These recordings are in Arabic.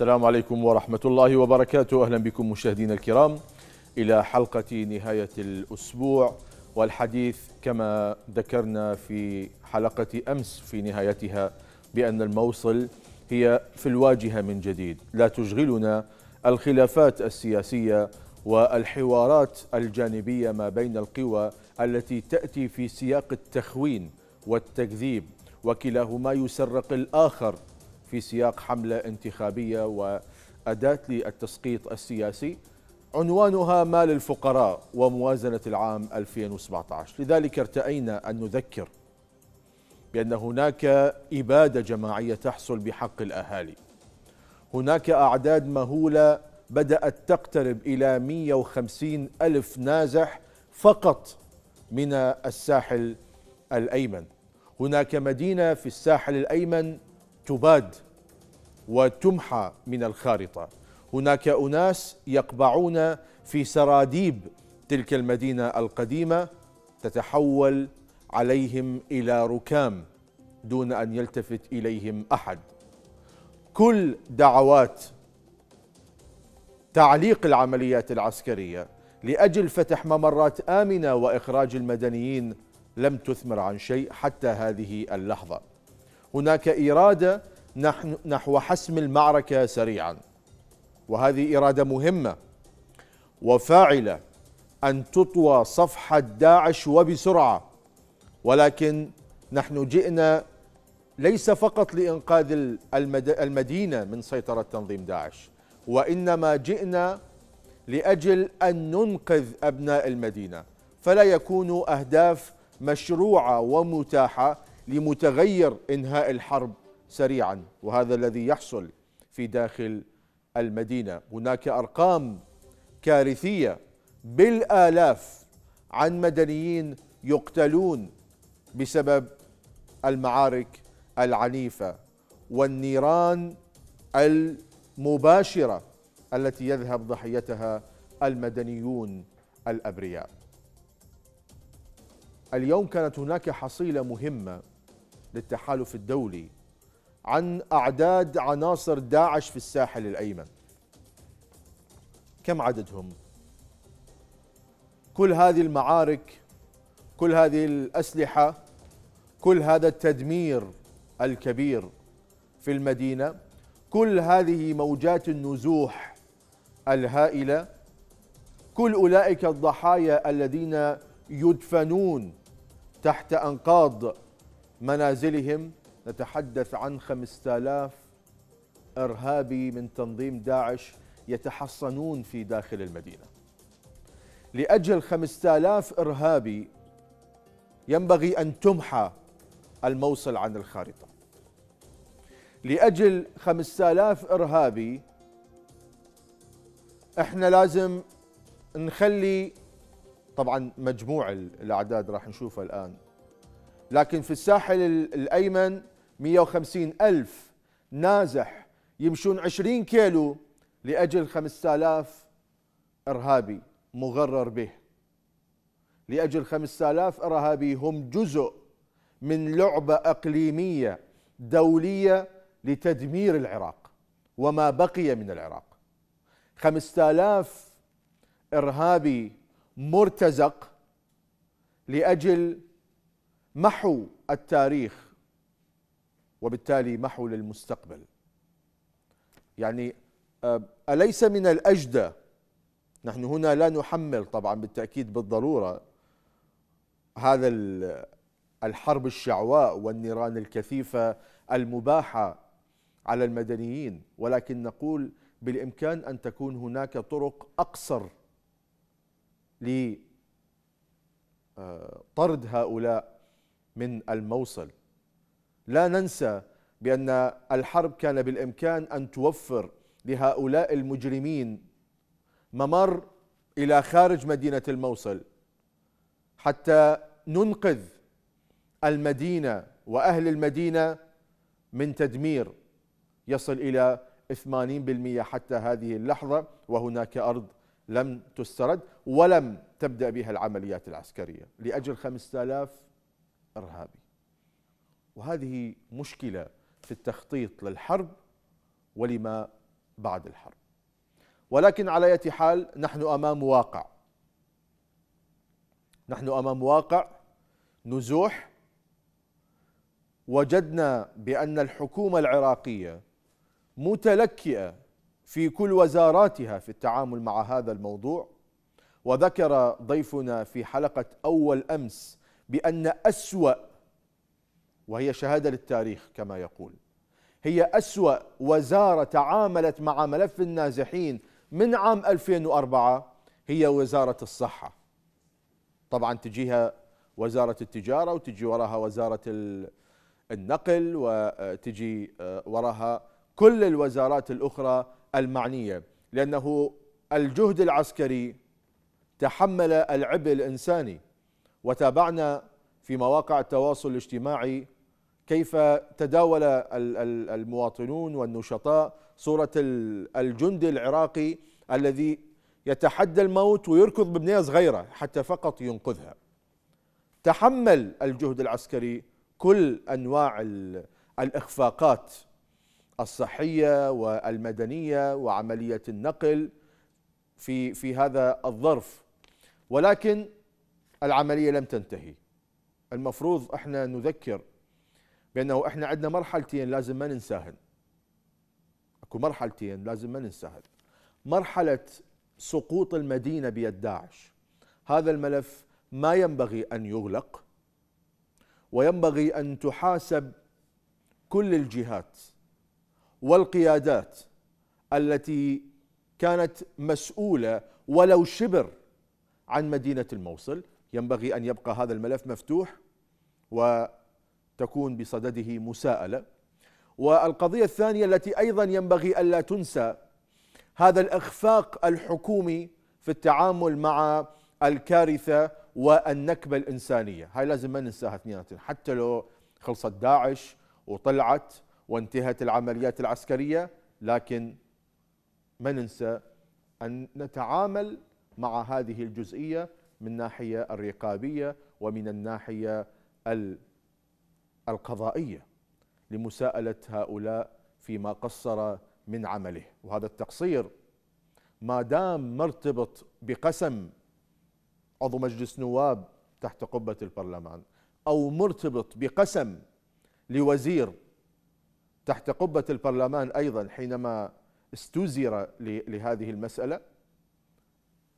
السلام عليكم ورحمة الله وبركاته أهلا بكم مشاهدينا الكرام إلى حلقة نهاية الأسبوع والحديث كما ذكرنا في حلقة أمس في نهايتها بأن الموصل هي في الواجهة من جديد لا تشغلنا الخلافات السياسية والحوارات الجانبية ما بين القوى التي تأتي في سياق التخوين والتكذيب وكلاهما يسرق الآخر في سياق حملة انتخابية وأداة للتسقيط السياسي عنوانها مال الفقراء وموازنة العام 2017 لذلك ارتأينا أن نذكر بأن هناك إبادة جماعية تحصل بحق الأهالي هناك أعداد مهولة بدأت تقترب إلى 150 ألف نازح فقط من الساحل الأيمن هناك مدينة في الساحل الأيمن تباد وتمحى من الخارطة هناك أناس يقبعون في سراديب تلك المدينة القديمة تتحول عليهم إلى ركام دون أن يلتفت إليهم أحد كل دعوات تعليق العمليات العسكرية لأجل فتح ممرات آمنة وإخراج المدنيين لم تثمر عن شيء حتى هذه اللحظة هناك إرادة نحو حسم المعركة سريعا وهذه إرادة مهمة وفاعلة أن تطوى صفحة داعش وبسرعة ولكن نحن جئنا ليس فقط لإنقاذ المدينة من سيطرة تنظيم داعش وإنما جئنا لأجل أن ننقذ أبناء المدينة فلا يكون أهداف مشروعة ومتاحة لمتغير انهاء الحرب سريعا وهذا الذي يحصل في داخل المدينه هناك ارقام كارثيه بالالاف عن مدنيين يقتلون بسبب المعارك العنيفه والنيران المباشره التي يذهب ضحيتها المدنيون الابرياء اليوم كانت هناك حصيله مهمه للتحالف الدولي عن أعداد عناصر داعش في الساحل الأيمن كم عددهم؟ كل هذه المعارك كل هذه الأسلحة كل هذا التدمير الكبير في المدينة كل هذه موجات النزوح الهائلة كل أولئك الضحايا الذين يدفنون تحت أنقاض منازلهم نتحدث عن 5000 إرهابي من تنظيم داعش يتحصنون في داخل المدينة لأجل 5000 إرهابي ينبغي أن تمحى الموصل عن الخارطة لأجل 5000 إرهابي احنا لازم نخلي طبعا مجموع الأعداد راح نشوفها الآن لكن في الساحل الأيمن 150 ألف نازح يمشون 20 كيلو لأجل 5000 إرهابي مغرر به لأجل 5000 إرهابي هم جزء من لعبة أقليمية دولية لتدمير العراق وما بقي من العراق 5000 إرهابي مرتزق لأجل محو التاريخ وبالتالي محو للمستقبل يعني آه، أليس من الأجدى نحن هنا لا نحمل طبعا بالتأكيد بالضرورة هذا الحرب الشعواء والنيران الكثيفة المباحة على المدنيين ولكن نقول بالإمكان أن تكون هناك طرق أقصر لطرد آه، هؤلاء من الموصل لا ننسى بأن الحرب كان بالإمكان أن توفر لهؤلاء المجرمين ممر إلى خارج مدينة الموصل حتى ننقذ المدينة وأهل المدينة من تدمير يصل إلى 80% حتى هذه اللحظة وهناك أرض لم تسترد ولم تبدأ بها العمليات العسكرية لأجل 5000 إرهابي وهذه مشكلة في التخطيط للحرب ولما بعد الحرب ولكن على أي حال نحن أمام واقع نحن أمام واقع نزوح وجدنا بأن الحكومة العراقية متلكئة في كل وزاراتها في التعامل مع هذا الموضوع وذكر ضيفنا في حلقة أول أمس بأن أسوأ وهي شهادة للتاريخ كما يقول هي أسوأ وزارة تعاملت مع ملف النازحين من عام 2004 هي وزارة الصحة طبعا تجيها وزارة التجارة وتجي وراها وزارة النقل وتجي آه، وراها كل الوزارات الأخرى المعنية لأنه الجهد العسكري تحمل العبء الإنساني وتابعنا في مواقع التواصل الاجتماعي كيف تداول المواطنون والنشطاء صورة الجندي العراقي الذي يتحدى الموت ويركض ببنية صغيرة حتى فقط ينقذها تحمل الجهد العسكري كل أنواع الإخفاقات الصحية والمدنية وعملية النقل في في هذا الظرف ولكن العملية لم تنتهي المفروض احنا نذكر بأنه احنا عندنا مرحلتين لازم ما ننساهن اكو مرحلتين لازم ما ننساهن مرحلة سقوط المدينة بيد داعش هذا الملف ما ينبغي أن يغلق وينبغي أن تحاسب كل الجهات والقيادات التي كانت مسؤولة ولو شبر عن مدينة الموصل ينبغي أن يبقى هذا الملف مفتوح وتكون بصدده مساءلة والقضية الثانية التي أيضا ينبغي ألا تنسى هذا الإخفاق الحكومي في التعامل مع الكارثة والنكبة الإنسانية هاي لازم ما ننساها اثنيناتهم حتى لو خلصت داعش وطلعت وانتهت العمليات العسكرية لكن ما ننسى أن نتعامل مع هذه الجزئية من ناحية الرقابية ومن الناحية القضائية لمساءلة هؤلاء فيما قصر من عمله وهذا التقصير ما دام مرتبط بقسم عضو مجلس نواب تحت قبة البرلمان أو مرتبط بقسم لوزير تحت قبة البرلمان أيضا حينما استزر لهذه المسألة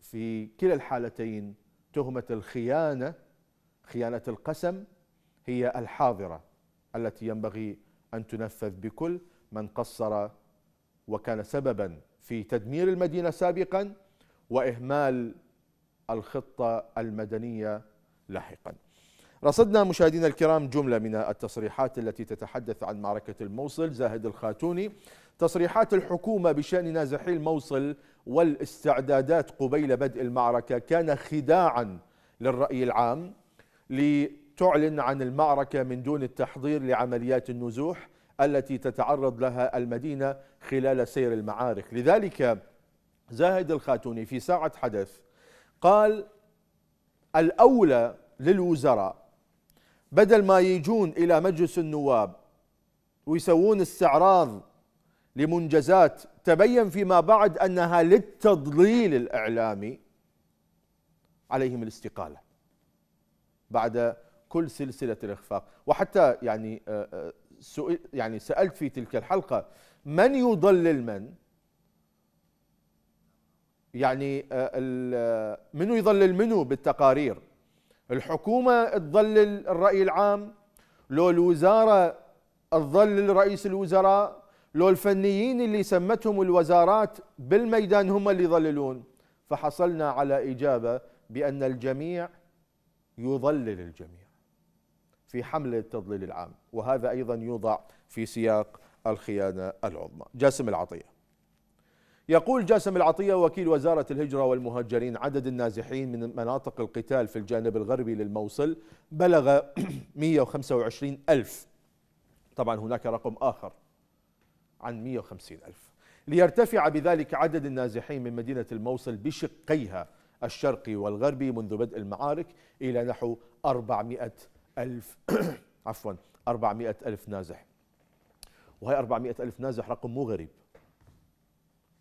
في كلا الحالتين تهمه الخيانه خيانه القسم هي الحاضره التي ينبغي ان تنفذ بكل من قصر وكان سببا في تدمير المدينه سابقا واهمال الخطه المدنيه لاحقا. رصدنا مشاهدينا الكرام جمله من التصريحات التي تتحدث عن معركه الموصل زاهد الخاتوني تصريحات الحكومة بشأن نازحي الموصل والاستعدادات قبيل بدء المعركة كان خداعا للرأي العام لتعلن عن المعركة من دون التحضير لعمليات النزوح التي تتعرض لها المدينة خلال سير المعارك لذلك زاهد الخاتوني في ساعة حدث قال الأولى للوزراء بدل ما يجون إلى مجلس النواب ويسوون استعراض لمنجزات تبين فيما بعد أنها للتضليل الإعلامي عليهم الاستقالة بعد كل سلسلة الإخفاق وحتى يعني آه، آه، يعني سألت في تلك الحلقة من يضلل من يعني آه، منو يضلل منو بالتقارير الحكومة تضلل الرأي العام لو الوزارة تضلل رئيس الوزراء لو الفنيين اللي سمتهم الوزارات بالميدان هم اللي يضللون فحصلنا على إجابة بأن الجميع يضلل الجميع في حملة التضليل العام وهذا أيضا يوضع في سياق الخيانة العظمى جاسم العطية يقول جاسم العطية وكيل وزارة الهجرة والمهجرين عدد النازحين من مناطق القتال في الجانب الغربي للموصل بلغ 125 ألف طبعا هناك رقم آخر عن 150 ألف ليرتفع بذلك عدد النازحين من مدينة الموصل بشقيها الشرقي والغربي منذ بدء المعارك إلى نحو 400 ألف عفوا 400 ألف نازح وهي 400 ألف نازح رقم مو غريب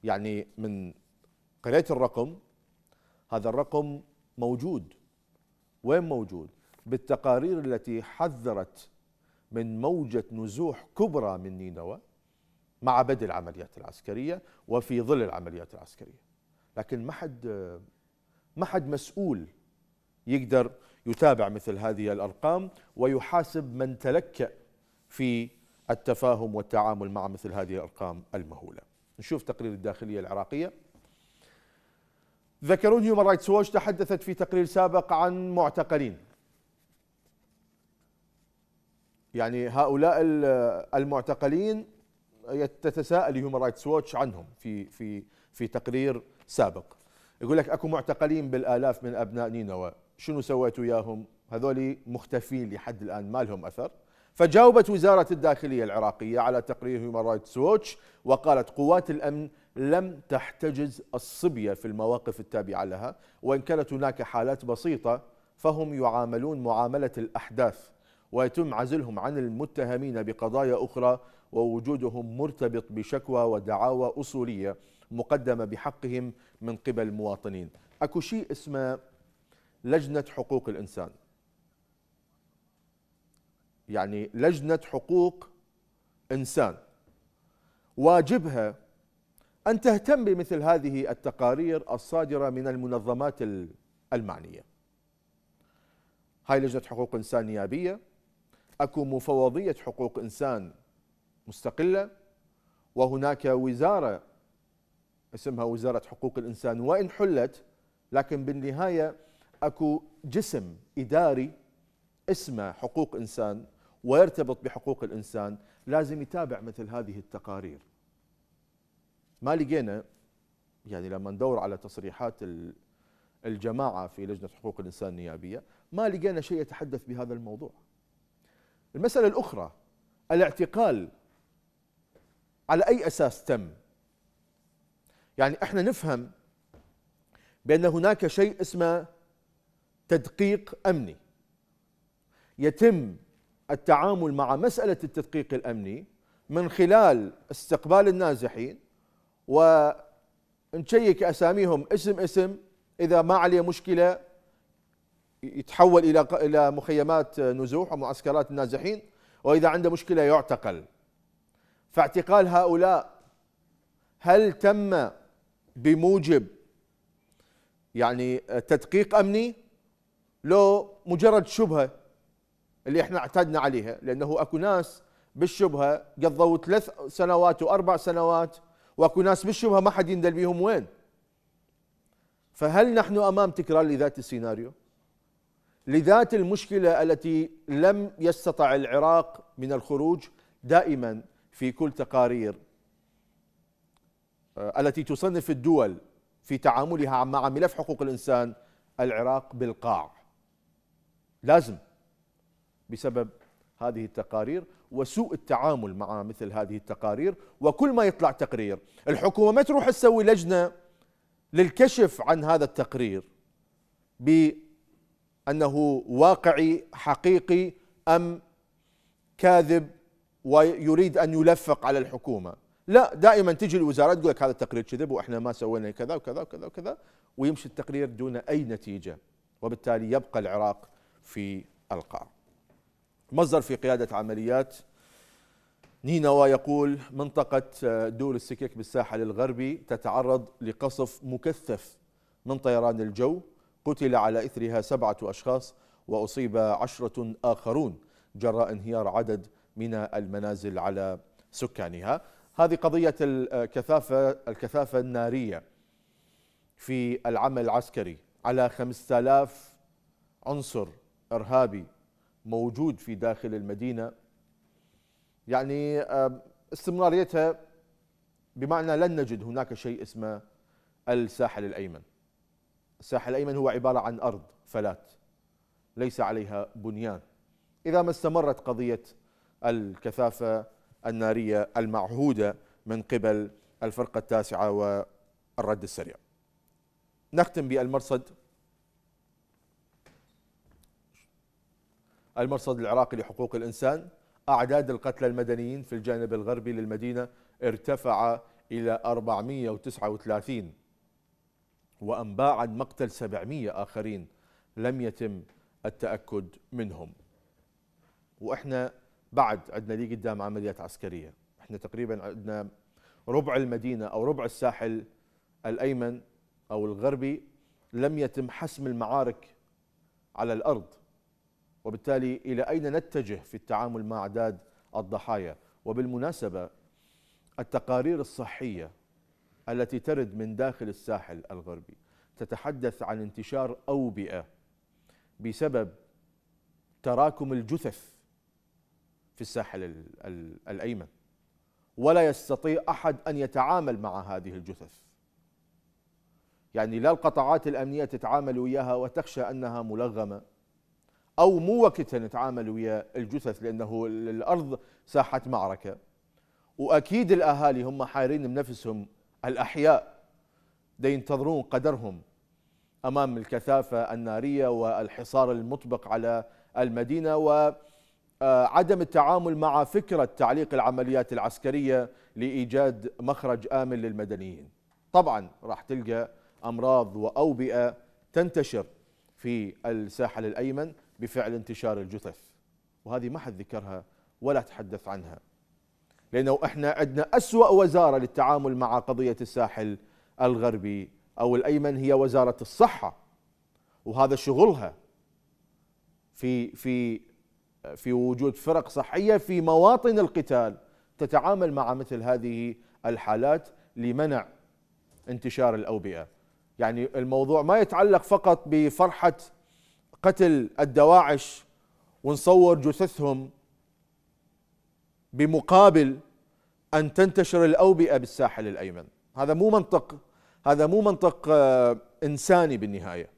يعني من قريت الرقم هذا الرقم موجود وين موجود بالتقارير التي حذرت من موجة نزوح كبرى من نينوى مع بدء العمليات العسكرية وفي ظل العمليات العسكرية لكن ما حد ما حد مسؤول يقدر يتابع مثل هذه الأرقام ويحاسب من تلكأ في التفاهم والتعامل مع مثل هذه الأرقام المهولة نشوف تقرير الداخلية العراقية ذكرون هيومن رايتس ووش تحدثت في تقرير سابق عن معتقلين يعني هؤلاء المعتقلين تتساءل هيومن رايتس ووتش عنهم في في في تقرير سابق يقول لك اكو معتقلين بالالاف من ابناء نينوى شنو سويت وياهم هذول مختفين لحد الان ما لهم اثر فجاوبت وزاره الداخليه العراقيه على تقرير هيومن رايتس ووتش وقالت قوات الامن لم تحتجز الصبيه في المواقف التابعه لها وان كانت هناك حالات بسيطه فهم يعاملون معامله الاحداث ويتم عزلهم عن المتهمين بقضايا اخرى ووجودهم مرتبط بشكوى ودعاوى أصولية مقدمة بحقهم من قبل المواطنين أكو شيء اسمه لجنة حقوق الإنسان يعني لجنة حقوق إنسان واجبها أن تهتم بمثل هذه التقارير الصادرة من المنظمات المعنية هاي لجنة حقوق إنسان نيابية أكو مفوضية حقوق إنسان مستقلة وهناك وزارة اسمها وزارة حقوق الإنسان وإن حلت لكن بالنهاية أكو جسم إداري اسمه حقوق إنسان ويرتبط بحقوق الإنسان لازم يتابع مثل هذه التقارير ما لقينا يعني لما ندور على تصريحات الجماعة في لجنة حقوق الإنسان النيابية ما لقينا شيء يتحدث بهذا الموضوع المسألة الأخرى الاعتقال على أي أساس تم يعني إحنا نفهم بأن هناك شيء اسمه تدقيق أمني يتم التعامل مع مسألة التدقيق الأمني من خلال استقبال النازحين ونشيك أساميهم اسم اسم إذا ما عليه مشكلة يتحول إلى إلى مخيمات نزوح ومعسكرات النازحين وإذا عنده مشكلة يعتقل فاعتقال هؤلاء هل تم بموجب يعني تدقيق امني لو مجرد شبهه اللي احنا اعتدنا عليها لانه اكو ناس بالشبهه قضوا ثلاث سنوات واربع سنوات واكو ناس بالشبهه ما حد يندل بيهم وين فهل نحن امام تكرار لذات السيناريو لذات المشكله التي لم يستطع العراق من الخروج دائما في كل تقارير آه، التي تصنف الدول في تعاملها مع ملف حقوق الإنسان العراق بالقاع لازم بسبب هذه التقارير وسوء التعامل مع مثل هذه التقارير وكل ما يطلع تقرير الحكومة ما تروح تسوي لجنة للكشف عن هذا التقرير بأنه واقعي حقيقي أم كاذب ويريد ان يلفق على الحكومه لا دائما تجي الوزارات تقول لك هذا التقرير كذب واحنا ما سوينا كذا وكذا وكذا وكذا ويمشي التقرير دون اي نتيجه وبالتالي يبقى العراق في القاع. مصدر في قياده عمليات نينوى يقول منطقه آه، دور السكك بالساحل الغربي تتعرض لقصف مكثف من طيران الجو قتل على اثرها سبعه اشخاص واصيب عشره اخرون جراء انهيار عدد من المنازل على سكانها هذه قضية الكثافة الكثافة النارية في العمل العسكري على 5000 عنصر إرهابي موجود في داخل المدينة يعني استمراريتها بمعنى لن نجد هناك شيء اسمه الساحل الأيمن الساحل الأيمن هو عبارة عن أرض فلات ليس عليها بنيان إذا ما استمرت قضية الكثافة النارية المعهودة من قبل الفرقة التاسعة والرد السريع نختم بالمرصد المرصد العراقي لحقوق الإنسان أعداد القتلى المدنيين في الجانب الغربي للمدينة ارتفع إلى 439 وأنباء عن مقتل 700 آخرين لم يتم التأكد منهم وإحنا بعد عندنا لي قدام عمليات عسكريه احنا تقريبا عندنا ربع المدينه او ربع الساحل الايمن او الغربي لم يتم حسم المعارك على الارض وبالتالي الى اين نتجه في التعامل مع اعداد الضحايا وبالمناسبه التقارير الصحيه التي ترد من داخل الساحل الغربي تتحدث عن انتشار اوبئه بسبب تراكم الجثث في الساحل الايمن ولا يستطيع احد ان يتعامل مع هذه الجثث يعني لا القطاعات الامنيه تتعامل وياها وتخشى انها ملغمه او مو وقتها نتعامل ويا الجثث لانه الارض ساحه معركه واكيد الاهالي هم حايرين بنفسهم الاحياء ينتظرون قدرهم امام الكثافه الناريه والحصار المطبق على المدينه و آه، عدم التعامل مع فكرة تعليق العمليات العسكرية لإيجاد مخرج آمن للمدنيين طبعا راح تلقى أمراض وأوبئة تنتشر في الساحل الأيمن بفعل انتشار الجثث وهذه ما حد ذكرها ولا تحدث عنها لأنه إحنا عندنا أسوأ وزارة للتعامل مع قضية الساحل الغربي أو الأيمن هي وزارة الصحة وهذا شغلها في في في وجود فرق صحيه في مواطن القتال تتعامل مع مثل هذه الحالات لمنع انتشار الاوبئه. يعني الموضوع ما يتعلق فقط بفرحه قتل الدواعش ونصور جثثهم بمقابل ان تنتشر الاوبئه بالساحل الايمن، هذا مو منطق هذا مو منطق آه، انساني بالنهايه.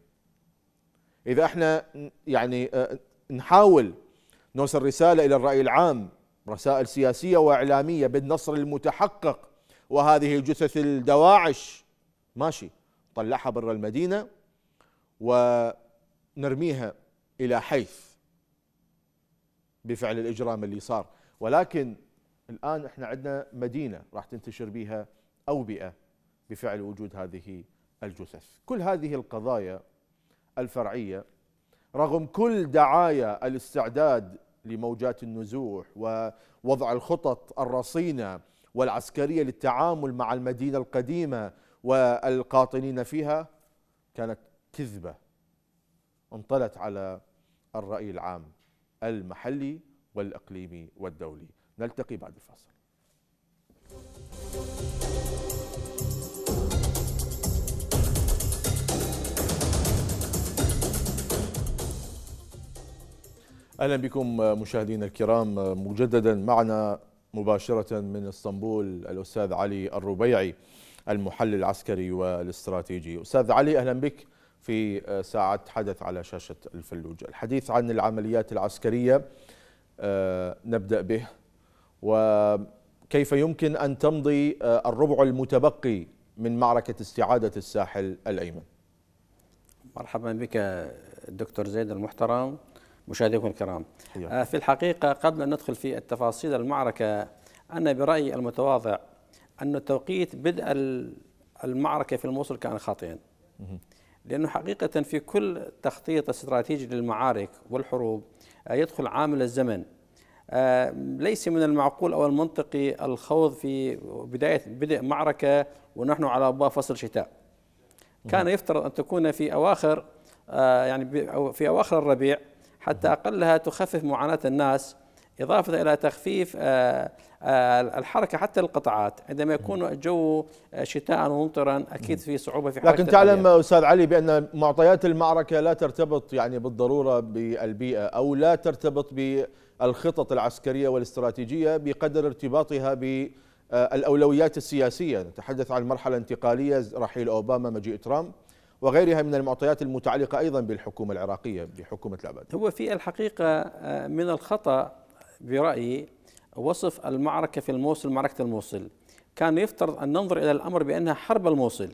اذا احنا يعني آه، نحاول نوصل رسالة إلى الرأي العام رسائل سياسية وإعلامية بالنصر المتحقق وهذه جثث الدواعش ماشي طلعها برا المدينة ونرميها إلى حيث بفعل الإجرام اللي صار ولكن الآن احنا عندنا مدينة راح تنتشر بها أوبئة بفعل وجود هذه الجثث كل هذه القضايا الفرعية رغم كل دعايا الاستعداد لموجات النزوح ووضع الخطط الرصينه والعسكريه للتعامل مع المدينه القديمه والقاطنين فيها كانت كذبه انطلت على الراي العام المحلي والاقليمي والدولي نلتقي بعد الفاصل اهلا بكم مشاهدينا الكرام مجددا معنا مباشره من اسطنبول الاستاذ علي الربيعي المحلل العسكري والاستراتيجي استاذ علي اهلا بك في ساعه حدث على شاشه الفلوج الحديث عن العمليات العسكريه آه، نبدا به وكيف يمكن ان تمضي آه، الربع المتبقي من معركه استعاده الساحل الايمن مرحبا بك دكتور زيد المحترم مشاهديكم الكرام أيوة. آه، في الحقيقة قبل أن ندخل في التفاصيل المعركة أنا برأيي المتواضع أن توقيت بدء المعركة في الموصل كان خاطئا لأنه حقيقة في كل تخطيط استراتيجي للمعارك والحروب آه، يدخل عامل الزمن آه، ليس من المعقول أو المنطقي الخوض في بداية بدء معركة ونحن على أبواب فصل شتاء كان يفترض أن تكون في أواخر يعني في أواخر الربيع حتى أقلها تخفف معاناة الناس إضافة إلى تخفيف آه، آه، الحركة حتى القطاعات عندما يكون الجو آه، شتاء وممطرا أكيد في صعوبة في حركة لكن تعلم البيئة. أستاذ علي بأن معطيات المعركة لا ترتبط يعني بالضرورة بالبيئة أو لا ترتبط بالخطط العسكرية والاستراتيجية بقدر ارتباطها بالأولويات السياسية نتحدث عن مرحلة انتقالية رحيل أوباما مجيء ترامب وغيرها من المعطيات المتعلقة أيضا بالحكومة العراقية بحكومة العباد هو في الحقيقة آه، من الخطأ برأيي وصف المعركة في الموصل معركة الموصل كان يفترض أن ننظر إلى الأمر بأنها حرب الموصل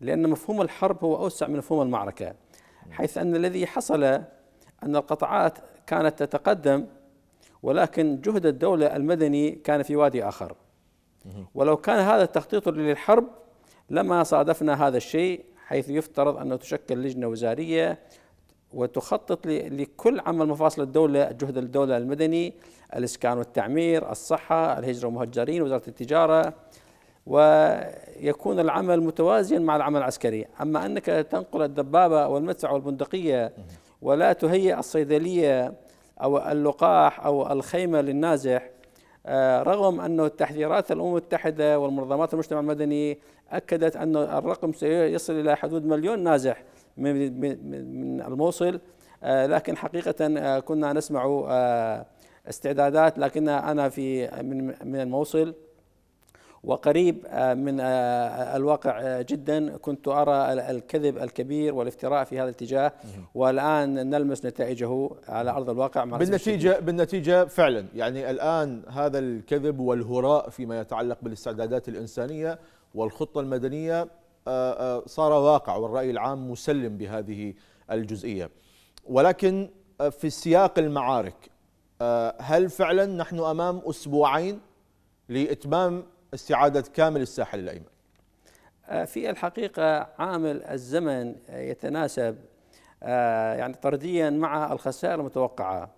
لأن مفهوم الحرب هو أوسع من مفهوم المعركة حيث أن الذي حصل أن القطاعات كانت تتقدم ولكن جهد الدولة المدني كان في وادي آخر ولو كان هذا التخطيط للحرب لما صادفنا هذا الشيء حيث يفترض أن تشكل لجنة وزارية وتخطط لكل عمل مفاصل الدولة جهد الدولة المدني الإسكان والتعمير الصحة الهجرة والمهجرين وزارة التجارة ويكون العمل متوازيا مع العمل العسكري أما أنك تنقل الدبابة والمدفع والبندقية ولا تهيئ الصيدلية أو اللقاح أو الخيمة للنازح آه، رغم أن التحذيرات الأمم المتحدة والمنظمات المجتمع المدني أكدت أن الرقم سيصل إلى حدود مليون نازح من الموصل آه، لكن حقيقة آه، كنا نسمع استعدادات لكن أنا في من الموصل وقريب آه، من آه، آه، الواقع جدا كنت أرى الكذب الكبير والافتراء في هذا الاتجاه والآن نلمس نتائجه على أرض الواقع مع بالنتيجة, بالنتيجة فعلا يعني الآن هذا الكذب والهراء فيما يتعلق بالاستعدادات الإنسانية والخطة المدنية صار واقع والرأي العام مسلم بهذه الجزئية ولكن في سياق المعارك هل فعلا نحن أمام أسبوعين لإتمام استعادة كامل الساحل الأيمن آه، في الحقيقة عامل الزمن يتناسب آه، يعني طرديا مع الخسائر المتوقعة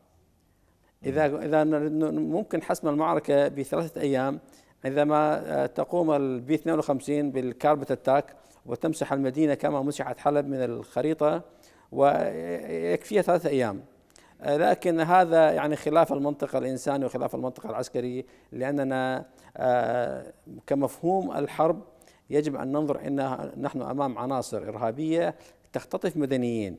إذا إذا ممكن حسم المعركة بثلاثة أيام عندما آه، تقوم البي 52 بالكاربت أتاك وتمسح المدينة كما مسحت حلب من الخريطة ويكفيها ثلاثة أيام آه، لكن هذا يعني خلاف المنطق الإنساني وخلاف المنطق العسكري لأننا آه، كمفهوم الحرب يجب أن ننظر أن نحن أمام عناصر إرهابية تختطف مدنيين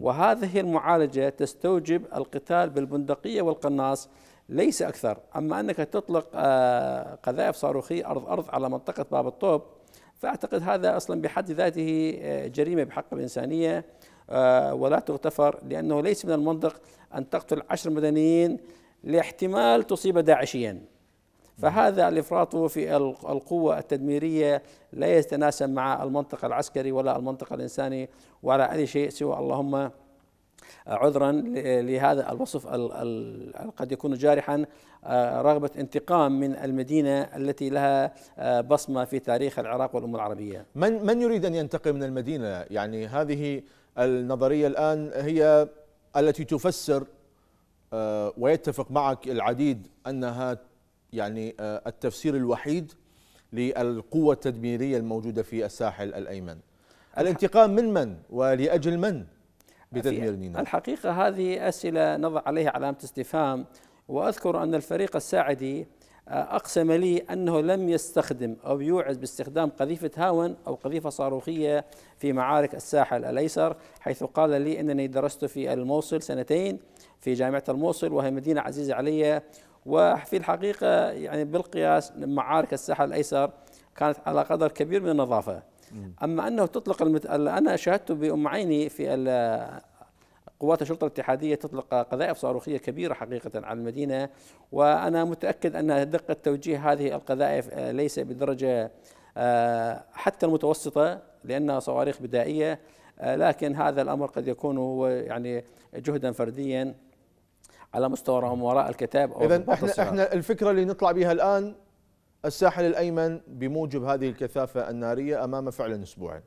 وهذه المعالجة تستوجب القتال بالبندقية والقناص ليس أكثر أما أنك تطلق آه، قذائف صاروخية أرض أرض على منطقة باب الطوب فأعتقد هذا أصلا بحد ذاته جريمة بحق الإنسانية آه، ولا تغتفر لأنه ليس من المنطق أن تقتل عشر مدنيين لاحتمال تصيب داعشيا فهذا الافراط في القوه التدميريه لا يتناسب مع المنطق العسكري ولا المنطق الانساني ولا اي شيء سوى اللهم عذرا لهذا الوصف قد يكون جارحا آه، رغبه انتقام من المدينه التي لها آه، بصمه في تاريخ العراق والامه العربيه. من من يريد ان ينتقم من المدينه؟ يعني هذه النظرية الآن هي التي تفسر آه، ويتفق معك العديد أنها يعني آه، التفسير الوحيد للقوة التدميرية الموجودة في الساحل الأيمن الانتقام من من ولأجل من بتدمير نينوى الحقيقة هذه أسئلة نضع عليها علامة استفهام وأذكر أن الفريق الساعدي أقسم لي أنه لم يستخدم أو يوعز باستخدام قذيفة هاون أو قذيفة صاروخية في معارك الساحل الأيسر حيث قال لي أنني درست في الموصل سنتين في جامعة الموصل وهي مدينة عزيزة علي وفي الحقيقة يعني بالقياس معارك الساحل الأيسر كانت على قدر كبير من النظافة أما أنه تطلق المت... أنا شاهدت بأم عيني في قوات الشرطة الاتحادية تطلق قذائف صاروخية كبيرة حقيقة على المدينة وأنا متأكد أن دقة توجيه هذه القذائف آه، ليس بالدرجة آه، حتى المتوسطة لأنها صواريخ بدائية آه، لكن هذا الأمر قد يكون هو يعني جهدا فرديا على مستواهم وراء الكتاب أو إذا احنا احنا الفكرة اللي نطلع بها الآن الساحل الأيمن بموجب هذه الكثافة النارية أمامه فعلا أسبوعين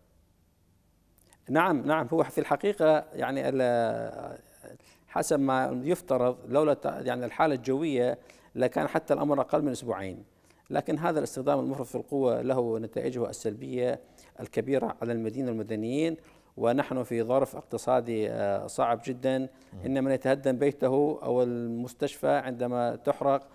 نعم نعم هو في الحقيقة يعني حسب ما يفترض لولا يعني الحالة الجوية لكان حتى الأمر أقل من أسبوعين لكن هذا الاستخدام المفرط في القوة له نتائجه السلبية الكبيرة على المدينة والمدنيين ونحن في ظرف اقتصادي آه، صعب جدا إن من يتهدم بيته أو المستشفى عندما تحرق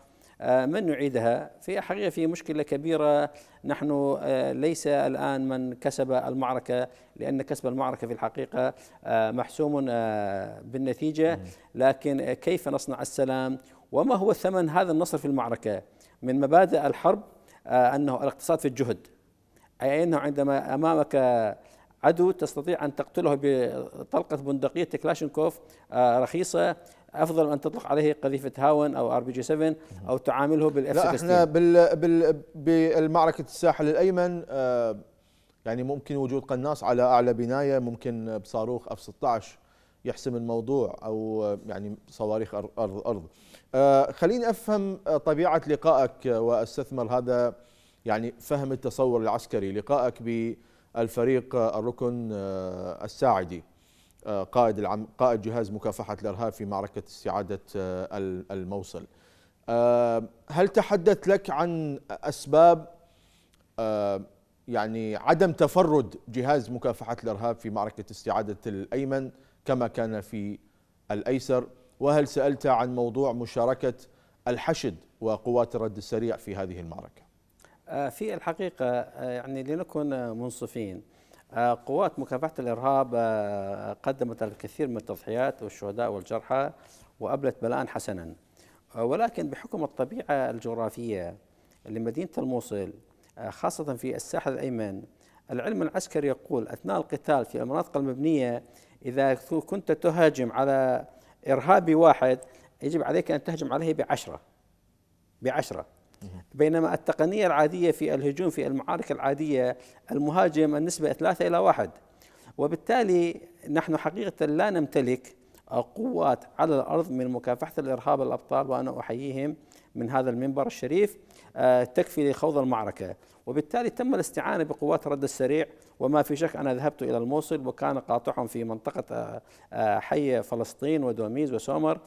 آه، من يعيدها في حقيقة في مشكلة كبيرة نحن آه، ليس الآن من كسب المعركة لأن كسب المعركة في الحقيقة آه، محسوم بالنتيجة لكن كيف نصنع السلام وما هو ثمن هذا النصر في المعركة من مبادئ الحرب أنه الاقتصاد في الجهد أي أنه عندما أمامك عدو تستطيع أن تقتله بطلقة بندقية كلاشنكوف رخيصة افضل ان تطلق عليه قذيفه هاون او ار بي جي 7 او تعامله بالاف لا احنا بال بال بالمعركه الساحل الايمن آه، يعني ممكن وجود قناص على اعلى بنايه ممكن بصاروخ اف 16 يحسم الموضوع او آه، يعني صواريخ ارض ارض آه، خليني افهم طبيعه لقائك واستثمر هذا يعني فهم التصور العسكري لقائك بالفريق الركن الساعدي آه، قائد العم قائد جهاز مكافحه الارهاب في معركه استعاده آه، الموصل. آه، هل تحدث لك عن اسباب يعني عدم تفرد جهاز مكافحه الارهاب في معركه استعاده الايمن كما كان في الايسر؟ وهل سالت عن موضوع مشاركه الحشد وقوات الرد السريع في هذه المعركه؟ في الحقيقه يعني لنكن منصفين آه، قوات مكافحة الإرهاب آه، قدمت الكثير من التضحيات والشهداء والجرحى وأبلت بلاء حسنا آه، ولكن بحكم الطبيعة الجغرافية لمدينة الموصل خاصة في الساحل الأيمن العلم العسكري يقول أثناء القتال في المناطق المبنية إذا كنت تهاجم على إرهابي واحد يجب عليك أن تهجم عليه بعشرة بعشرة بينما التقنية العادية في الهجوم في المعارك العادية المهاجم النسبة ثلاثة إلى واحد وبالتالي نحن حقيقة لا نمتلك قوات على الأرض من مكافحة الإرهاب الأبطال وأنا أحييهم من هذا المنبر الشريف آه، تكفي لخوض المعركة وبالتالي تم الاستعانة بقوات الرد السريع وما في شك أنا ذهبت إلى الموصل وكان قاطعهم في منطقة آه، آه، حي فلسطين ودوميز وسومر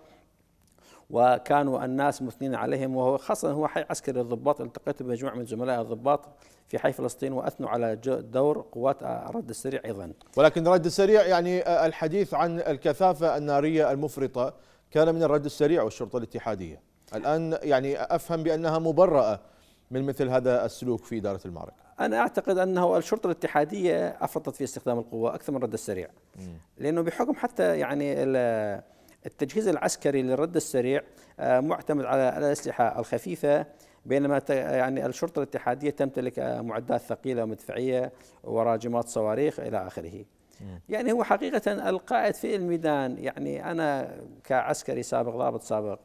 وكانوا الناس مثنين عليهم وهو خاصة هو حي عسكري الضباط التقيت بمجموعة من زملاء الضباط في حي فلسطين وأثنوا على دور قوات آه، الرد السريع أيضا ولكن الرد السريع يعني آه، الحديث عن الكثافة النارية المفرطة كان من الرد السريع والشرطة الاتحادية الآن يعني أفهم بأنها مبرأة من مثل هذا السلوك في إدارة المعركة أنا أعتقد أنه الشرطة الاتحادية أفرطت في استخدام القوة أكثر من الرد السريع لأنه بحكم حتى يعني التجهيز العسكري للرد السريع آه، معتمد على الأسلحة الخفيفة بينما يعني الشرطة الاتحادية تمتلك آه، معدات ثقيلة ومدفعية وراجمات صواريخ إلى آخره يعني هو حقيقة القائد في الميدان يعني أنا كعسكري سابق ضابط سابق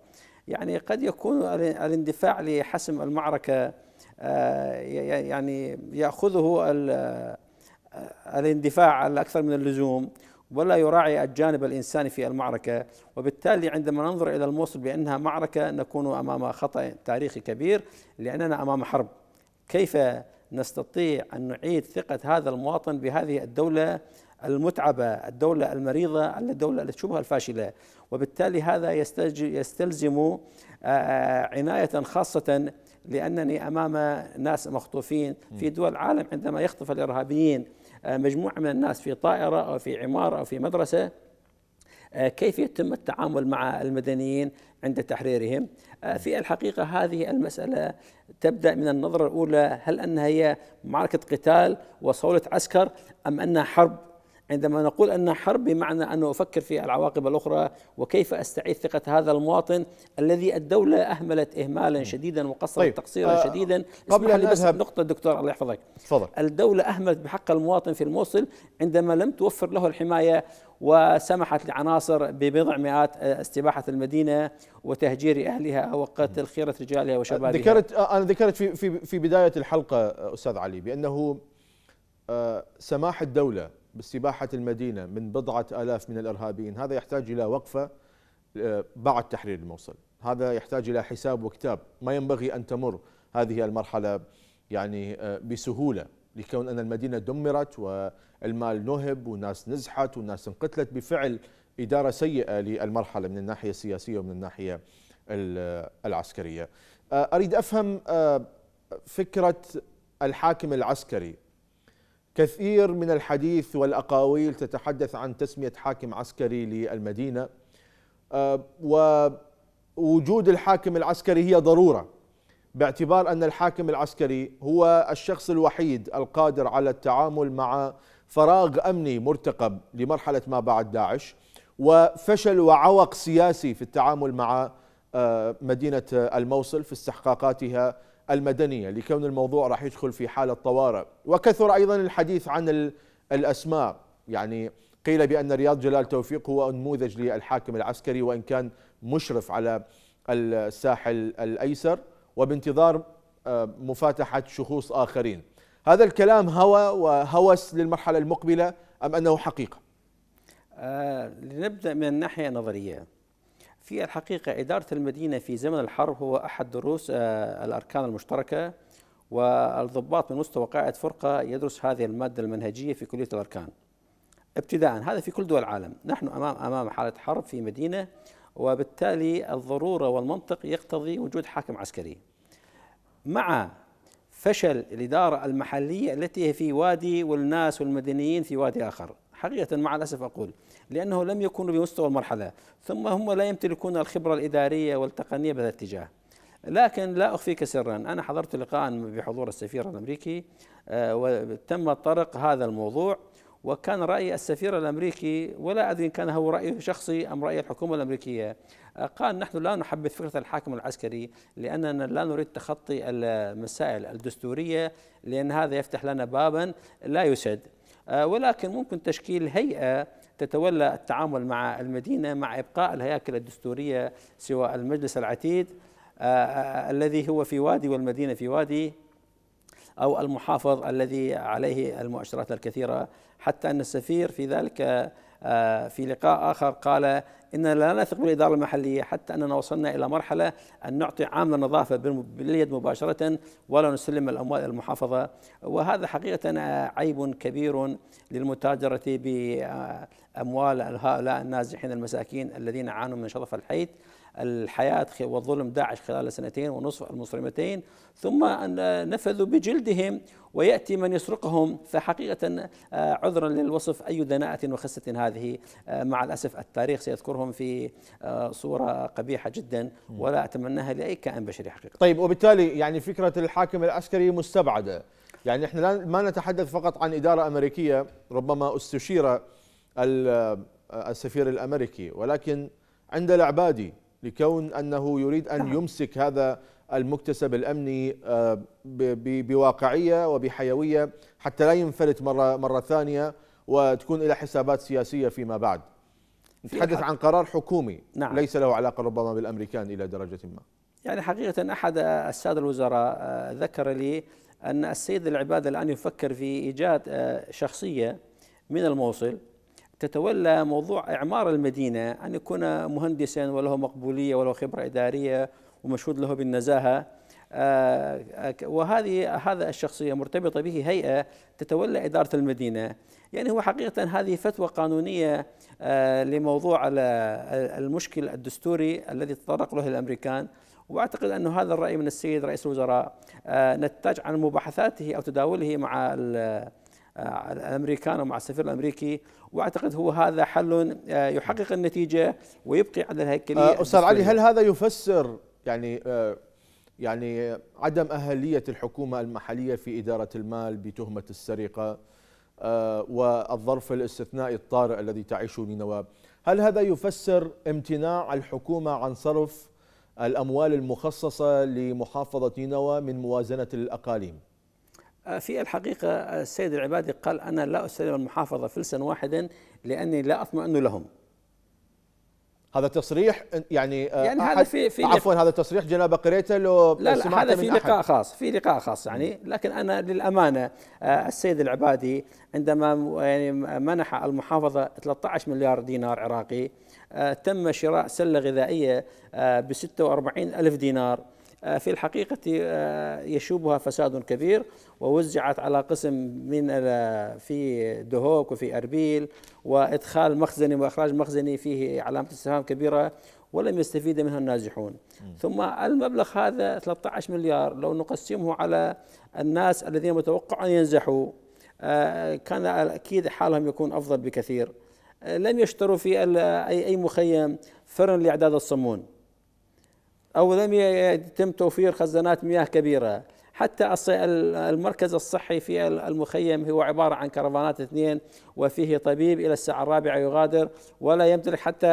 يعني قد يكون الاندفاع لحسم المعركة آه، يعني يأخذه الاندفاع الاكثر من اللزوم ولا يراعي الجانب الإنساني في المعركة وبالتالي عندما ننظر إلى الموصل بأنها معركة نكون أمام خطأ تاريخي كبير لأننا أمام حرب كيف نستطيع أن نعيد ثقة هذا المواطن بهذه الدولة المتعبة الدولة المريضة الدولة شبه الفاشلة وبالتالي هذا يستلزم آه، آه، عناية خاصة لأنني أمام ناس مخطوفين في دول العالم عندما يخطف الإرهابيين آه، مجموعه من الناس في طائره او في عماره او في مدرسه آه، كيف يتم التعامل مع المدنيين عند تحريرهم آه، في الحقيقة هذه المسألة تبدأ من النظرة الأولى هل أنها هي معركة قتال وصولة عسكر أم أنها حرب عندما نقول أن حرب بمعنى أن أفكر في العواقب الأخرى وكيف أستعيد ثقة هذا المواطن الذي الدولة أهملت إهمالا شديدا وقصرت طيب. تقصيرا آه شديدا قبل أن أذهب نقطة دكتور الله يحفظك تفضل الدولة أهملت بحق المواطن في الموصل عندما لم توفر له الحماية وسمحت لعناصر ببضع مئات آه، استباحة المدينة وتهجير أهلها وقتل خيرة رجالها وشبابها ذكرت آه، أنا ذكرت في في في بداية الحلقة أستاذ علي بأنه آه، سماح الدولة باستباحة المدينة من بضعة آلاف من الإرهابيين هذا يحتاج إلى وقفة آه، بعد تحرير الموصل هذا يحتاج إلى حساب وكتاب ما ينبغي أن تمر هذه المرحلة يعني آه، بسهولة لكون أن المدينة دمرت والمال نهب وناس نزحت وناس انقتلت بفعل إدارة سيئة للمرحلة من الناحية السياسية ومن الناحية آه، العسكرية أريد أفهم فكرة الحاكم العسكري كثير من الحديث والأقاويل تتحدث عن تسمية حاكم عسكري للمدينة آه، ووجود الحاكم العسكري هي ضرورة باعتبار أن الحاكم العسكري هو الشخص الوحيد القادر على التعامل مع فراغ أمني مرتقب لمرحلة ما بعد داعش وفشل وعوق سياسي في التعامل مع آه، مدينة الموصل في استحقاقاتها المدنية لكون الموضوع راح يدخل في حالة طوارئ وكثر أيضا الحديث عن الأسماء يعني قيل بأن رياض جلال توفيق هو نموذج للحاكم العسكري وإن كان مشرف على الساحل الأيسر وبانتظار آه، مفاتحة شخوص آخرين هذا الكلام هوى وهوس للمرحلة المقبلة أم أنه حقيقة؟ آه لنبدأ من الناحية النظرية في الحقيقة إدارة المدينة في زمن الحرب هو أحد دروس آه، الأركان المشتركة والضباط من مستوى قائد فرقة يدرس هذه المادة المنهجية في كلية الأركان ابتداء هذا في كل دول العالم نحن أمام أمام حالة حرب في مدينة وبالتالي الضرورة والمنطق يقتضي وجود حاكم عسكري مع فشل الإدارة المحلية التي هي في وادي والناس والمدنيين في وادي آخر حقيقة مع الأسف أقول لأنه لم يكونوا بمستوى المرحلة ثم هم لا يمتلكون الخبرة الإدارية والتقنية بهذا الاتجاه لكن لا أخفيك سرا أنا حضرت لقاء بحضور السفير الأمريكي آه، وتم طرق هذا الموضوع وكان رأي السفير الأمريكي ولا أدري إن كان هو راي شخصي أم رأي الحكومة الأمريكية آه، قال نحن لا نحبذ فكرة الحاكم العسكري لأننا لا نريد تخطي المسائل الدستورية لأن هذا يفتح لنا بابا لا يسد آه، ولكن ممكن تشكيل هيئة تتولى التعامل مع المدينة مع إبقاء الهياكل الدستورية سواء المجلس العتيد آه، آه، آه، الذي هو في وادي والمدينة في وادي أو المحافظ الذي عليه المؤشرات الكثيرة حتى أن السفير في ذلك آه، في لقاء آخر قال إننا لا نثق بالإدارة المحلية حتى أننا وصلنا إلى مرحلة أن نعطي عامل النظافة باليد مباشرة ولا نسلم الأموال إلى المحافظة وهذا حقيقة آه، عيب كبير للمتاجرة بأموال هؤلاء النازحين المساكين الذين عانوا من شظف الحيث الحياة والظلم داعش خلال سنتين ونصف المصرمتين ثم نفذوا بجلدهم ويأتي من يسرقهم فحقيقة آه، عذرا للوصف أي دناءة وخسة هذه آه، مع الأسف التاريخ سيذكرهم في آه، صورة قبيحة جدا ولا أتمناها لأي كائن بشري حقيقة طيب وبالتالي يعني فكرة الحاكم العسكري مستبعدة يعني احنا ما نتحدث فقط عن إدارة أمريكية ربما استشير السفير الأمريكي ولكن عند العبادي لكون أنه يريد أن نعم. يمسك هذا المكتسب الأمني آه، بواقعية وبحيوية حتى لا ينفلت مرة, مرة ثانية وتكون إلى حسابات سياسية فيما بعد نتحدث عن قرار حكومي نعم. ليس له علاقة ربما بالأمريكان إلى درجة ما يعني حقيقة أحد السادة الوزراء آه، ذكر لي أن السيد العباد الآن يفكر في إيجاد آه، شخصية من الموصل تتولى موضوع إعمار المدينة أن يكون مهندسا وله مقبولية وله خبرة إدارية ومشهود له بالنزاهة آه، وهذه هذا الشخصية مرتبطة به هيئة تتولى إدارة المدينة يعني هو حقيقة هذه فتوى قانونية آه، لموضوع المشكل الدستوري الذي تطرق له الأمريكان واعتقد أن هذا الراي من السيد رئيس الوزراء آه، نتج عن مباحثاته او تداوله مع آه، الامريكان ومع السفير الامريكي واعتقد هو هذا حل آه، يحقق النتيجه ويبقي على الهيكليه آه، استاذ علي هل هذا يفسر يعني يعني عدم اهليه الحكومه المحليه في اداره المال بتهمه السرقه والظرف الاستثنائي الطارئ الذي تعيشه نواب هل هذا يفسر امتناع الحكومه عن صرف الاموال المخصصه لمحافظه نينوى من موازنه الاقاليم في الحقيقة السيد العبادي قال أنا لا أستلم المحافظة فلسا واحدا لأني لا أطمئن لهم هذا تصريح يعني آه، يعني هذا في في عفوا هذا تصريح جنابه قريته لو لا لا هذا في لقاء أحد. خاص في لقاء خاص يعني لكن انا للامانه آه، السيد العبادي عندما يعني منح المحافظه 13 مليار دينار عراقي آه، تم شراء سله غذائيه ب 46 الف دينار آه، في الحقيقة آه، يشوبها فساد كبير ووزعت على قسم من في دهوك وفي أربيل وإدخال مخزني وإخراج مخزني فيه علامة استفهام كبيرة ولم يستفيد منها النازحون ثم المبلغ هذا 13 مليار لو نقسمه على الناس الذين متوقع أن ينزحوا آه، كان أكيد حالهم يكون أفضل بكثير لم يشتروا في أي مخيم فرن لإعداد الصمون أو لم يتم توفير خزانات مياه كبيرة حتى المركز الصحي في المخيم هو عبارة عن كرفانات اثنين وفيه طبيب إلى الساعة الرابعة يغادر ولا يمتلك حتى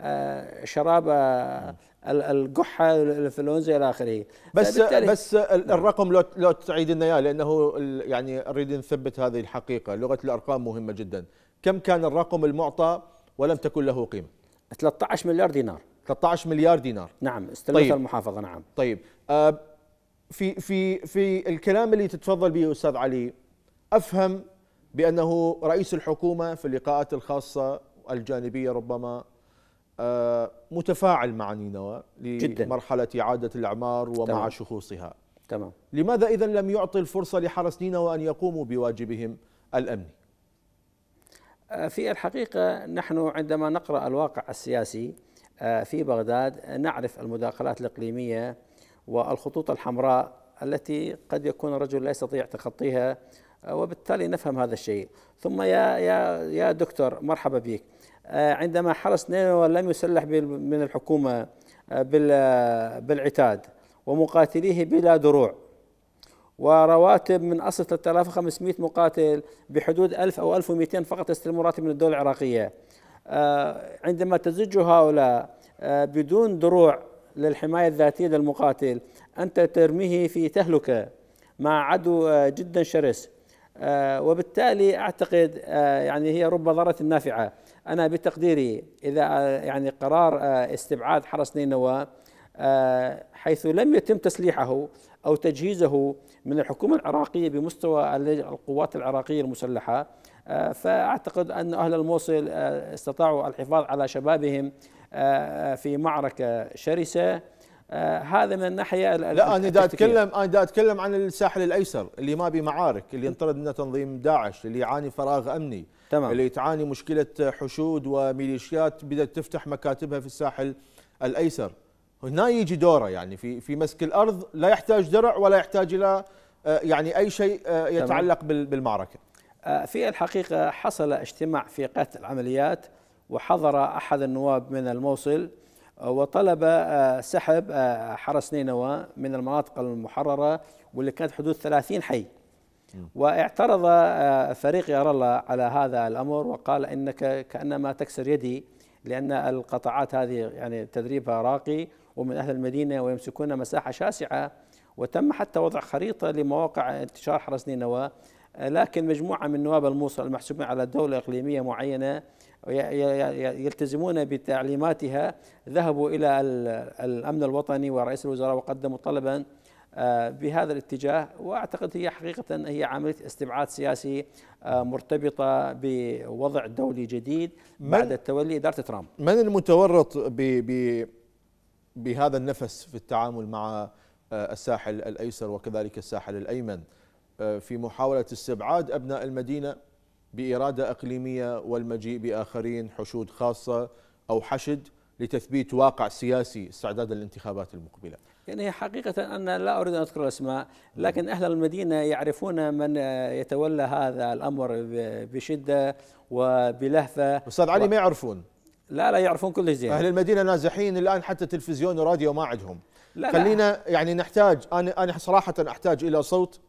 آه، شراب آه، القحه الانفلونزا الى اخره بس بس الرقم لو تعيد لنا اياه لانه يعني اريد نثبت هذه الحقيقه لغه الارقام مهمه جدا كم كان الرقم المعطى ولم تكن له قيمه 13 مليار دينار 13 مليار دينار نعم استلمتها طيب. المحافظه نعم طيب آه، في في في الكلام اللي تتفضل به استاذ علي افهم بانه رئيس الحكومه في اللقاءات الخاصه الجانبيه ربما آه، متفاعل مع نينوى لمرحله اعاده الاعمار ومع تمام. شخوصها تمام لماذا اذا لم يعطي الفرصه لحرس نينوى ان يقوموا بواجبهم الامني آه، في الحقيقه نحن عندما نقرا الواقع السياسي آه، في بغداد نعرف المداخلات الإقليمية والخطوط الحمراء التي قد يكون الرجل لا يستطيع تخطيها آه، وبالتالي نفهم هذا الشيء ثم يا يا يا دكتور مرحبا بك آه، عندما حرس نينوى لم يسلح من الحكومة بالعتاد ومقاتليه بلا دروع ورواتب من أصل 3500 مقاتل بحدود 1000 أو 1200 فقط استلموا راتب من الدولة العراقية آه، عندما تزج هؤلاء آه، بدون دروع للحماية الذاتية للمقاتل أنت ترميه في تهلكة مع عدو آه، جدا شرس وبالتالي أعتقد يعني هي رب ضارة نافعة أنا بتقديري إذا يعني قرار استبعاد حرس نينوى حيث لم يتم تسليحه أو تجهيزه من الحكومة العراقية بمستوى القوات العراقية المسلحة فاعتقد ان اهل الموصل آه، استطاعوا الحفاظ على شبابهم آه، في معركه شرسه آه، هذا من الناحيه لا انا دا اتكلم انا دا اتكلم عن الساحل الايسر اللي ما بي معارك اللي ينطرد منه تنظيم داعش اللي يعاني فراغ امني تمام. اللي تعاني مشكله حشود وميليشيات بدات تفتح مكاتبها في الساحل الايسر هنا يجي دوره يعني في في مسك الارض لا يحتاج درع ولا يحتاج الى يعني اي شيء يتعلق تمام. بالمعركه آه، في الحقيقة حصل اجتماع في قيادة العمليات وحضر أحد النواب من الموصل آه، وطلب آه، سحب حرس نينوى من المناطق المحررة واللي كانت حدود 30 حي واعترض فريق يار الله على هذا الأمر وقال إنك كأنما تكسر يدي لأن القطاعات هذه يعني تدريبها راقي ومن أهل المدينة ويمسكون مساحة شاسعة وتم حتى وضع خريطة لمواقع انتشار حرس نينوى لكن مجموعة من نواب الموصل المحسوبين على دولة إقليمية معينة يلتزمون بتعليماتها ذهبوا إلى الأمن الوطني ورئيس الوزراء وقدموا طلبا آه، بهذا الاتجاه واعتقد هي حقيقه هي عمليه استبعاد سياسي آه، مرتبطه بوضع دولي جديد بعد التولي اداره ترامب. من المتورط بـ بـ بهذا النفس في التعامل مع آه، الساحل الايسر وكذلك الساحل الايمن؟ آه، في محاولة استبعاد أبناء المدينة بإرادة أقليمية والمجيء بآخرين حشود خاصة أو حشد لتثبيت واقع سياسي استعداد للانتخابات المقبلة يعني حقيقة أنا لا أريد أن أذكر أسماء نعم. لكن أهل المدينة يعرفون من آه، يتولى هذا الأمر بشدة وبلهفة أستاذ علي و... ما يعرفون لا لا يعرفون كل زين أهل المدينة نازحين الآن حتى تلفزيون وراديو ما عندهم لا خلينا لا. يعني نحتاج أنا أنا صراحة أحتاج إلى صوت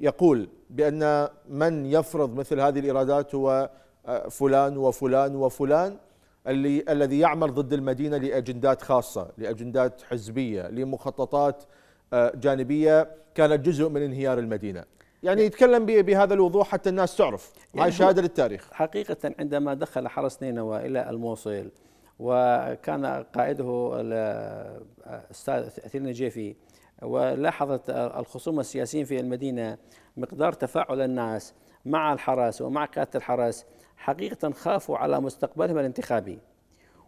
يقول بأن من يفرض مثل هذه الإيرادات هو آه، فلان وفلان وفلان اللي الذي يعمل ضد المدينة لأجندات خاصة لأجندات حزبية لمخططات آه، جانبية كانت جزء من انهيار المدينة يعني يتكلم بهذا الوضوح حتى الناس تعرف يعني هاي شهادة للتاريخ حقيقة عندما دخل حرس نينوى إلى الموصل وكان قائده آه، الأستاذ أثير نجيفي ولاحظت الخصوم السياسيين في المدينة مقدار تفاعل الناس مع الحرس ومع قيادة الحرس حقيقة خافوا على مستقبلهم الانتخابي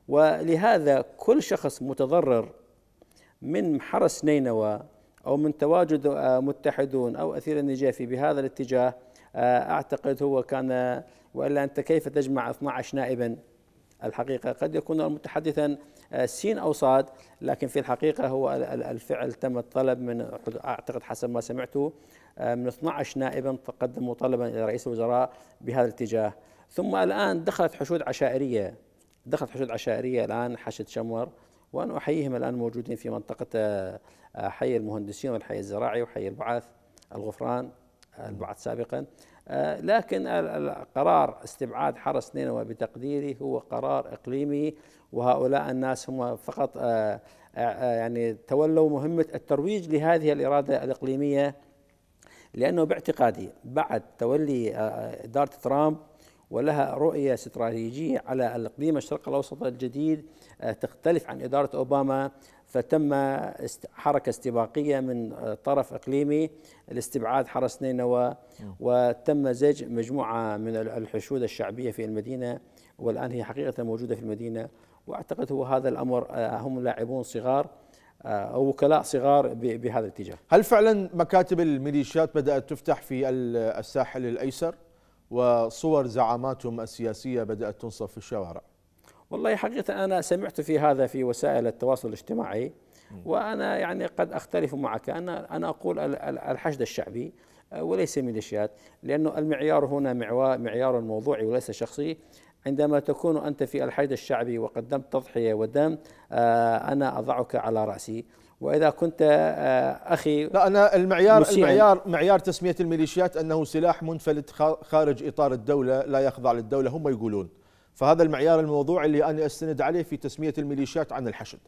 ولهذا كل شخص متضرر من حرس نينوى أو من تواجد متحدون أو أثير النجافي بهذا الاتجاه أعتقد هو كان وإلا أنت كيف تجمع 12 نائبا الحقيقة قد يكون متحدثا آه، سين أو صاد لكن في الحقيقة هو الفعل تم الطلب من أعتقد حسب ما سمعته آه، من 12 نائبا تقدموا طلبا إلى رئيس الوزراء بهذا الاتجاه ثم الآن دخلت حشود عشائرية دخلت حشود عشائرية الآن حشد شمر وأنا أحييهم الآن موجودين في منطقة آه، حي المهندسين والحي الزراعي وحي البعث الغفران البعث سابقا آه، لكن القرار استبعاد حرس نينوى بتقديري هو قرار اقليمي وهؤلاء الناس هم فقط آه، آه، يعني تولوا مهمه الترويج لهذه الاراده الاقليميه لانه باعتقادي بعد تولي اداره ترامب ولها رؤية استراتيجية على الإقليم الشرق الأوسط الجديد تختلف عن إدارة أوباما فتم حركة استباقية من طرف إقليمي لاستبعاد حرس نينوى وتم نعم. زج مجموعة من الحشود الشعبية في المدينة والآن هي حقيقة موجودة في المدينة وأعتقد هو هذا الأمر آه، هم لاعبون صغار آه، أو وكلاء صغار بهذا الاتجاه هل فعلا مكاتب الميليشيات بدأت تفتح في الساحل الأيسر وصور زعاماتهم السياسية بدأت تنصف في الشوارع والله حقيقة أنا سمعت في هذا في وسائل التواصل الاجتماعي وأنا يعني قد أختلف معك أنا أنا أقول الحشد الشعبي آه، وليس ميليشيات لأنه المعيار هنا معيار موضوعي وليس شخصي عندما تكون أنت في الحشد الشعبي وقدمت تضحية ودم آه، أنا أضعك على رأسي واذا كنت آه، اخي لا انا المعيار مسيئاً. المعيار معيار تسميه الميليشيات انه سلاح منفلت خارج اطار الدوله لا يخضع للدوله هم يقولون فهذا المعيار الموضوع اللي أنا أستند عليه في تسمية الميليشيات عن الحشد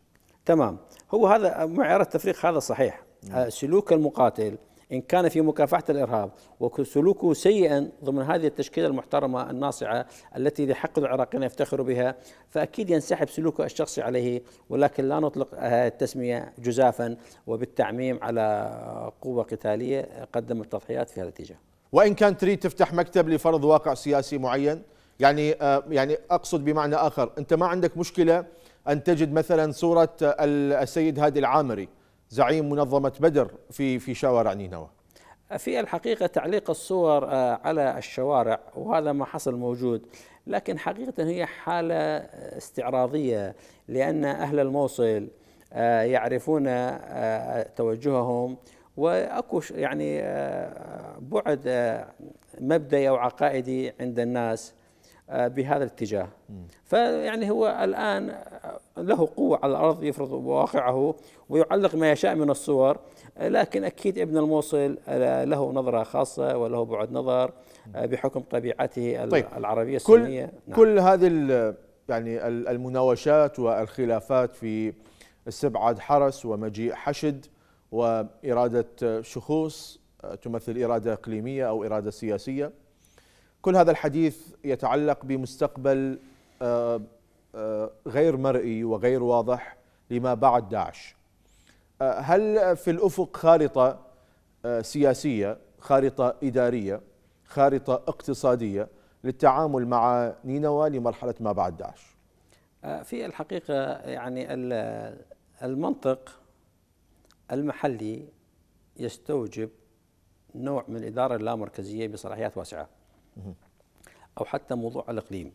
تمام هو هذا معيار التفريق هذا صحيح مم. نعم. آه، سلوك المقاتل إن كان في مكافحة الإرهاب وسلوكه سيئا ضمن هذه التشكيلة المحترمة الناصعة التي لحق العراقيين يفتخروا بها فأكيد ينسحب سلوكه الشخصي عليه ولكن لا نطلق التسمية جزافا وبالتعميم على قوة قتالية قدمت تضحيات في هذا الاتجاه وإن كان تريد تفتح مكتب لفرض واقع سياسي معين يعني آه، يعني اقصد بمعنى اخر انت ما عندك مشكله ان تجد مثلا صوره السيد هادي العامري زعيم منظمه بدر في في شوارع نينوى في الحقيقه تعليق الصور آه، على الشوارع وهذا ما حصل موجود لكن حقيقه هي حاله استعراضيه لان اهل الموصل آه، يعرفون توجههم واكو يعني بعد مبدئي او عقائدي عند الناس آه، بهذا الاتجاه فيعني هو الآن آه، له قوة على الأرض يفرض واقعه ويعلق ما يشاء من الصور لكن أكيد ابن الموصل آه، له نظرة خاصة وله بعد نظر بحكم طبيعته طيب العربية السنية كل, نعم كل هذه يعني المناوشات والخلافات في استبعاد حرس ومجيء حشد وإرادة شخوص تمثل إرادة إقليمية أو إرادة سياسية كل هذا الحديث يتعلق بمستقبل آه، آه، غير مرئي وغير واضح لما بعد داعش آه، هل في الأفق خارطة سياسية خارطة إدارية خارطة اقتصادية للتعامل مع نينوى لمرحلة ما بعد داعش في الحقيقة يعني المنطق المحلي يستوجب نوع من الإدارة اللامركزية بصلاحيات واسعة أو حتى موضوع الإقليم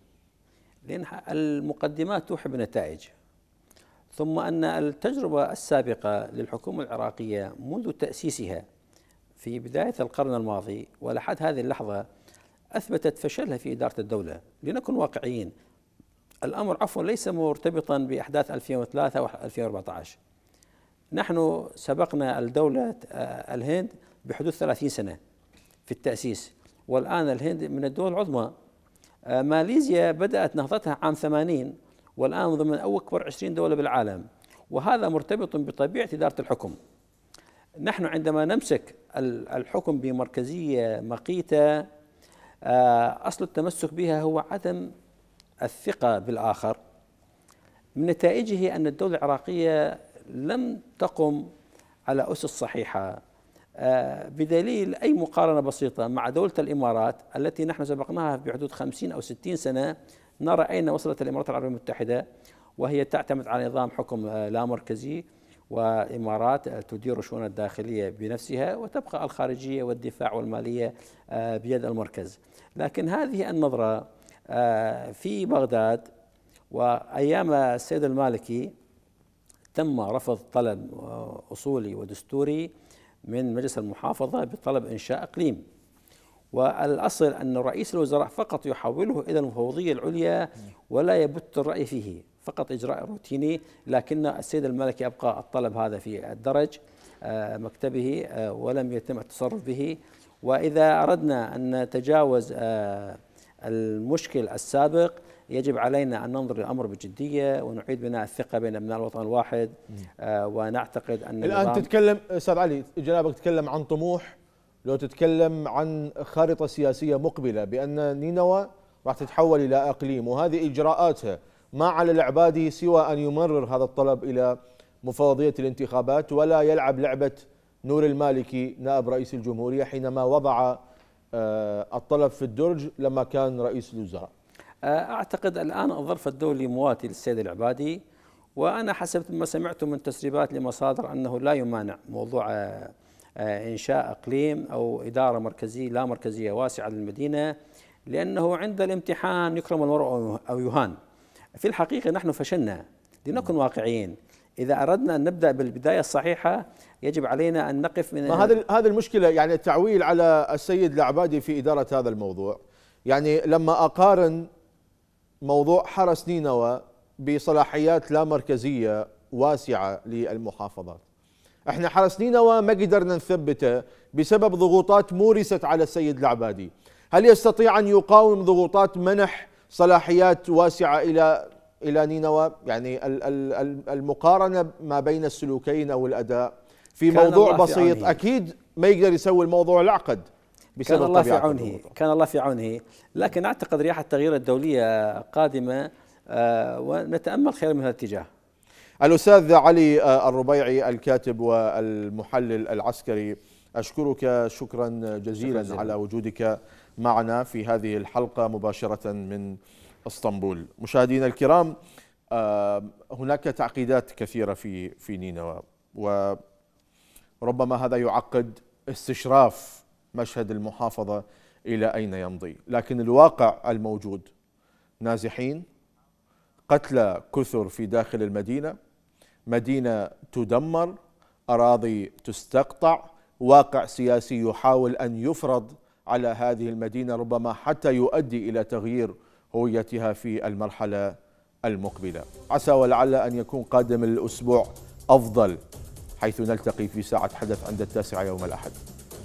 لأن المقدمات توحي بنتائج ثم أن التجربة السابقة للحكومة العراقية منذ تأسيسها في بداية القرن الماضي ولحد هذه اللحظة أثبتت فشلها في إدارة الدولة لنكن واقعيين الأمر عفوا ليس مرتبطا بأحداث 2003 و 2014 نحن سبقنا الدولة آه، الهند بحدود 30 سنة في التأسيس والآن الهند من الدول العظمى آه، ماليزيا بدأت نهضتها عام 80 والآن ضمن أكبر 20 دولة بالعالم وهذا مرتبط بطبيعة إدارة الحكم نحن عندما نمسك الحكم بمركزية مقيتة آه، أصل التمسك بها هو عدم الثقة بالآخر من نتائجه أن الدولة العراقية لم تقم على أسس صحيحة آه، بدليل أي مقارنة بسيطة مع دولة الإمارات التي نحن سبقناها بحدود 50 أو 60 سنة نرى أين وصلت الإمارات العربية المتحدة وهي تعتمد على نظام حكم آه، لا مركزي وإمارات آه، تدير شؤون الداخلية بنفسها وتبقى الخارجية والدفاع والمالية بيد المركز لكن هذه النظرة في بغداد وأيام السيد المالكي تم رفض طلب أصولي ودستوري من مجلس المحافظة بطلب إنشاء إقليم والأصل أن رئيس الوزراء فقط يحوله إلى المفوضية العليا ولا يبت الرأي فيه فقط إجراء روتيني لكن السيد الملكي أبقى الطلب هذا في الدرج آه، مكتبه آه، ولم يتم التصرف به وإذا أردنا أن نتجاوز آه، المشكل السابق يجب علينا أن ننظر للأمر بجدية ونعيد بناء الثقة بين أبناء الوطن الواحد آه، ونعتقد أن الآن تتكلم أستاذ علي جنابك تتكلم عن طموح لو تتكلم عن خارطة سياسية مقبلة بأن نينوى راح تتحول إلى أقليم وهذه إجراءاتها ما على العبادي سوى أن يمرر هذا الطلب إلى مفوضية الانتخابات ولا يلعب لعبة نور المالكي نائب رئيس الجمهورية حينما وضع آه، الطلب في الدرج لما كان رئيس الوزراء اعتقد الان الظرف الدولي مواتي للسيد العبادي وانا حسب ما سمعت من تسريبات لمصادر انه لا يمانع موضوع آه، آه، انشاء اقليم او اداره مركزيه لا مركزيه واسعه للمدينه لانه عند الامتحان يكرم المرء او يهان. في الحقيقه نحن فشلنا لنكن واقعيين اذا اردنا ان نبدا بالبدايه الصحيحه يجب علينا ان نقف من ما هذا هذه المشكله يعني التعويل على السيد العبادي في اداره هذا الموضوع يعني لما اقارن موضوع حرس نينوى بصلاحيات لا مركزية واسعة للمحافظات احنا حرس نينوى ما قدرنا نثبته بسبب ضغوطات مورست على السيد العبادي هل يستطيع أن يقاوم ضغوطات منح صلاحيات واسعة إلى إلى نينوى يعني المقارنة ما بين السلوكين أو الأداء في موضوع بسيط أكيد ما يقدر يسوي الموضوع العقد بسبب كان الله في عونه كان الله في عونه لكن أعتقد رياح التغيير الدولية قادمة آه، ونتأمل خير من هذا الاتجاه الأستاذ علي آه، الربيعي الكاتب والمحلل العسكري أشكرك شكرا جزيلا شكرا على وجودك معنا في هذه الحلقة مباشرة من اسطنبول مشاهدينا الكرام آه، هناك تعقيدات كثيرة في في نينوى وربما هذا يعقد استشراف مشهد المحافظة إلى أين يمضي لكن الواقع الموجود نازحين قتلى كثر في داخل المدينة مدينة تدمر أراضي تستقطع واقع سياسي يحاول أن يفرض على هذه المدينة ربما حتى يؤدي إلى تغيير هويتها في المرحلة المقبلة عسى ولعل أن يكون قادم الأسبوع أفضل حيث نلتقي في ساعة حدث عند التاسعة يوم الأحد